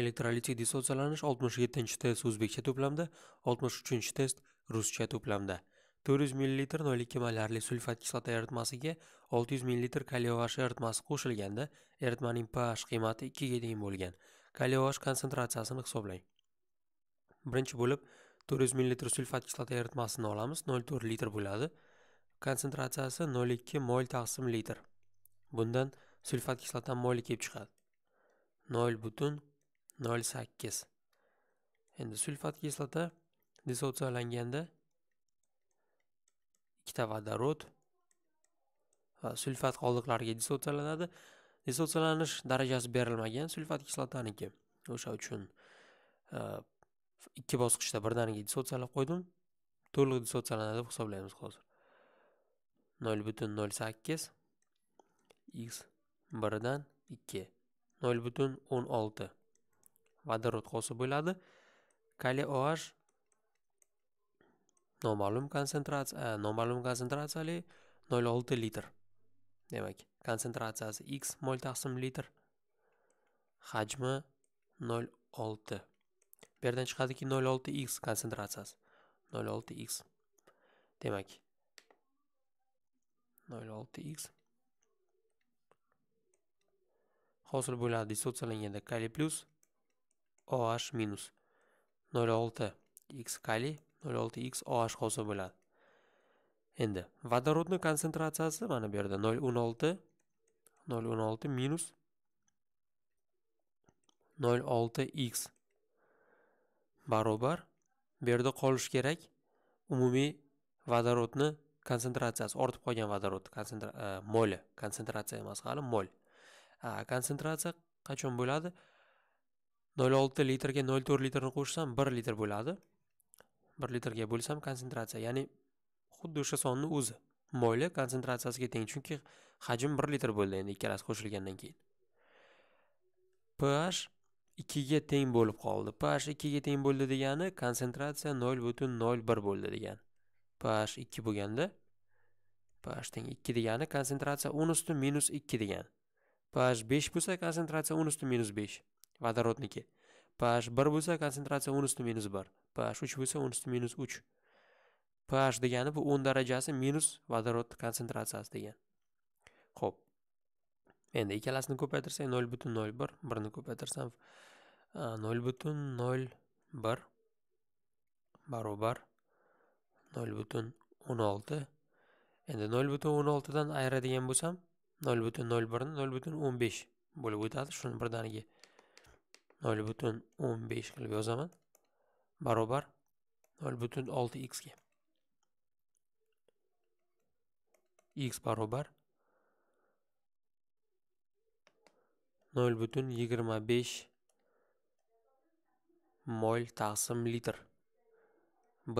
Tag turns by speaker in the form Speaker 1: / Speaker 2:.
Speaker 1: elektrolitik dissotsialanish 67 test o'zbekcha to'plamda 63 test ruscha to'plamda 400 ml noylik kemalarli sulfat kislota eritmasiga 600 ml kaliovash eritmasi qo'shilganda eritmaning ph qiymati 2 ga teng bo'lgan kaliovash konsentratsiyasini hisoblang birinchi bo'lib 400 ml sulfat kislota eritmasini olamiz 0,4 litr bo'ladi konsentratsiyasi 0,2 mol taqsim litr bundan sulfat kislota moli kelib chiqadi 0 butun 08. endi sulfat kislota dissotsiyalanganda ikkita vodorod va sulfat qoldiqlariga dissotsiyalanadi dissotsiyalanish darajasi berilmagan sulfat kislotaniki o'sha uchun e, ikki bosqichda birdaniga dissotsiyalab qo'ydim to'liq dissotsiyalanadi deb hisoblaymiz hozir 0.08 x 1 dan 2 butun vodorod qo'sib bo'ladi kali oh noma'lum konsentratsiya noma'lum konsentratsiyali 0.6 litr demak konsentratsiyasi x mol taqsim litr hajmi 0.6 bu yerdan chiqadiki 0.6 x konsentratsiyasi 0.6 x demak 0.6 x hosil bo'ladi dissotsiyalanganda kali plyus OH minus 0.6 x kali 0.6 x OH hosil bo'ladi. Endi vodorodni konsentratsiyasi mana bu yerda 0.16 0.16 minus 0.6 x barobar bu yerda qolish kerak umumiy vodorodni konsentratsiyasi ortib qolgan vodorod konsentratsiya moli konsentratsiya emas hali mol konsentratsiya qachon bo'ladi 0.6 litrga 0.4 litrni qo'shsam 1 litr bo'ladi 1 litrga bo'lsam konsentratsiya ya'ni xuddi o'sha sonni o'zi moyli konsentratsiyasiga teng chunki hajm 1 litr bo'ldi endi ikkalasi qo'shilgandan keyin ph 2 ga teng bo'lib qoldi ph 2 ga teng bo'ldi degani konsentratsiya 0.01 bo'ldi degan. ph 2 bo'lganda ph teng 2 degani konsentratsiya 10 usti minus 2 degan. ph 5 bo'lsa konsentratsiya 10 usti minus 5 vodorodniki pH 1 bo'lsa konsentratsiya 10 usti minus 1. pH 3 bo'lsa 10 usti minus 3. pH degani bu 10 darajasi minus vodorod konsentratsiyasi degan. Xo'p. Endi ikkalasini butun 0.01, 1 ni ko'paytirsam 0.01 barobar 0.16. Endi 0.16 dan ayiradigan bo'lsam 0.01 ni 0.15 bo'lib o'tadi, shuni birdaniga nol butun o'n besh qilib yozaman barobar nol butun olti x бару бар. butun yigirma besh mol taqsim litr b